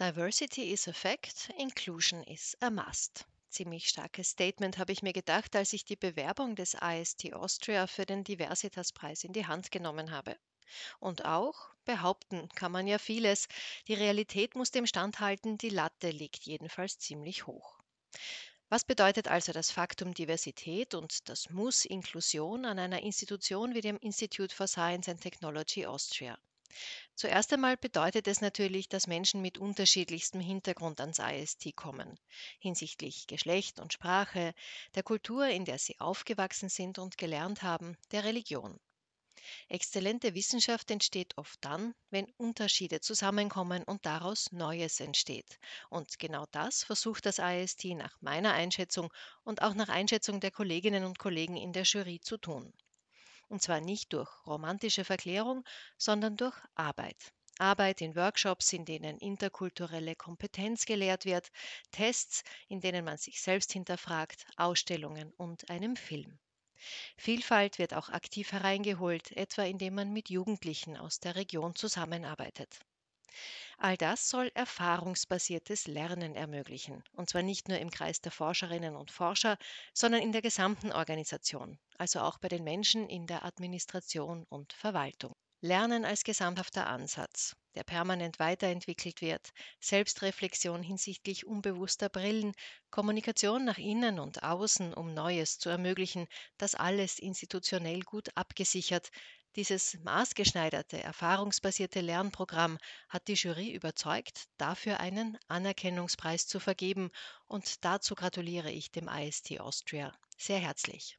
Diversity is a fact, inclusion is a must. Ziemlich starkes Statement habe ich mir gedacht, als ich die Bewerbung des AST Austria für den Diversitas-Preis in die Hand genommen habe. Und auch behaupten kann man ja vieles. Die Realität muss dem standhalten, die Latte liegt jedenfalls ziemlich hoch. Was bedeutet also das Faktum Diversität und das Muss Inklusion an einer Institution wie dem Institute for Science and Technology Austria? Zuerst einmal bedeutet es natürlich, dass Menschen mit unterschiedlichstem Hintergrund ans IST kommen, hinsichtlich Geschlecht und Sprache, der Kultur, in der sie aufgewachsen sind und gelernt haben, der Religion. Exzellente Wissenschaft entsteht oft dann, wenn Unterschiede zusammenkommen und daraus Neues entsteht. Und genau das versucht das IST nach meiner Einschätzung und auch nach Einschätzung der Kolleginnen und Kollegen in der Jury zu tun. Und zwar nicht durch romantische Verklärung, sondern durch Arbeit. Arbeit in Workshops, in denen interkulturelle Kompetenz gelehrt wird, Tests, in denen man sich selbst hinterfragt, Ausstellungen und einem Film. Vielfalt wird auch aktiv hereingeholt, etwa indem man mit Jugendlichen aus der Region zusammenarbeitet. All das soll erfahrungsbasiertes Lernen ermöglichen, und zwar nicht nur im Kreis der Forscherinnen und Forscher, sondern in der gesamten Organisation, also auch bei den Menschen in der Administration und Verwaltung. Lernen als gesamthafter Ansatz, der permanent weiterentwickelt wird, Selbstreflexion hinsichtlich unbewusster Brillen, Kommunikation nach innen und außen, um Neues zu ermöglichen, das alles institutionell gut abgesichert, dieses maßgeschneiderte, erfahrungsbasierte Lernprogramm hat die Jury überzeugt, dafür einen Anerkennungspreis zu vergeben und dazu gratuliere ich dem IST Austria sehr herzlich.